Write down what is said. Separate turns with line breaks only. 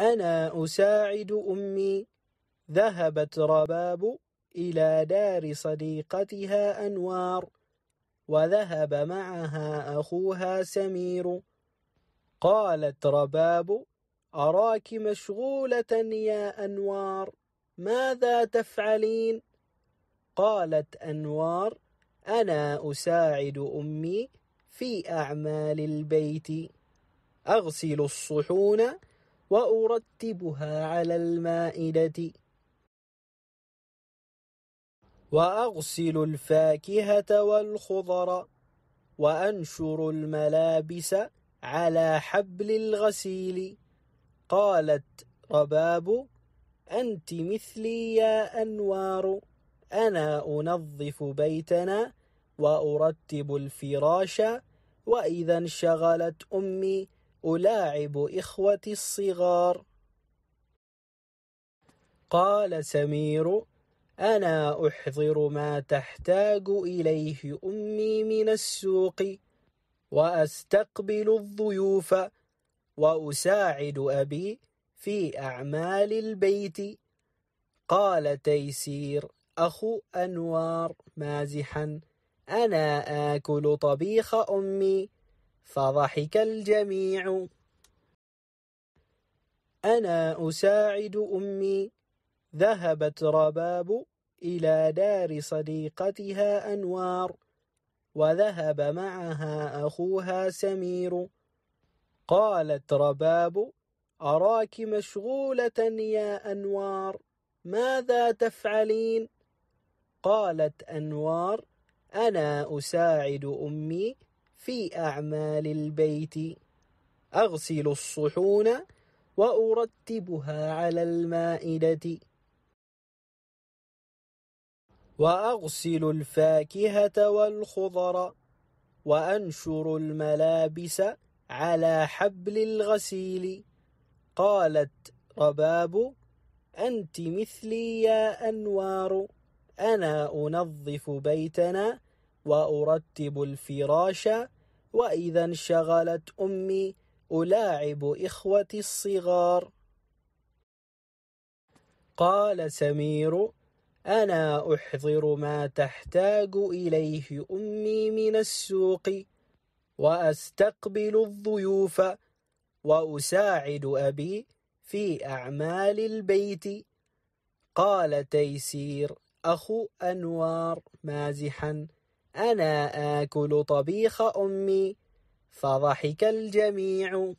أنا أساعد أمي. ذهبت رباب إلى دار صديقتها أنوار وذهب معها أخوها سمير قالت رباب أراك مشغولة يا أنوار ماذا تفعلين؟ قالت أنوار أنا أساعد أمي في أعمال البيت أغسل الصحون وأرتبها على المائدة وأغسل الفاكهة والخضر وأنشر الملابس على حبل الغسيل قالت رباب أنت مثلي يا أنوار أنا أنظف بيتنا وأرتب الفراش وإذا انشغلت أمي ألاعب إخوتي الصغار قال سمير أنا أحضر ما تحتاج إليه أمي من السوق وأستقبل الضيوف وأساعد أبي في أعمال البيت قال تيسير أخو أنوار مازحا أنا آكل طبيخ أمي فضحك الجميع أنا أساعد أمي ذهبت رباب إلى دار صديقتها أنوار وذهب معها أخوها سمير قالت رباب أراك مشغولة يا أنوار ماذا تفعلين؟ قالت أنوار أنا أساعد أمي في أعمال البيت أغسل الصحون وأرتبها على المائدة وأغسل الفاكهة والخضر وأنشر الملابس على حبل الغسيل قالت رباب أنت مثلي يا أنوار أنا أنظف بيتنا وأرتب الفراش وإذا انشغلت أمي ألاعب إخوتي الصغار قال سمير أنا أحضر ما تحتاج إليه أمي من السوق وأستقبل الضيوف وأساعد أبي في أعمال البيت قال تيسير أخو أنوار مازحا أنا آكل طبيخ أمي فضحك الجميع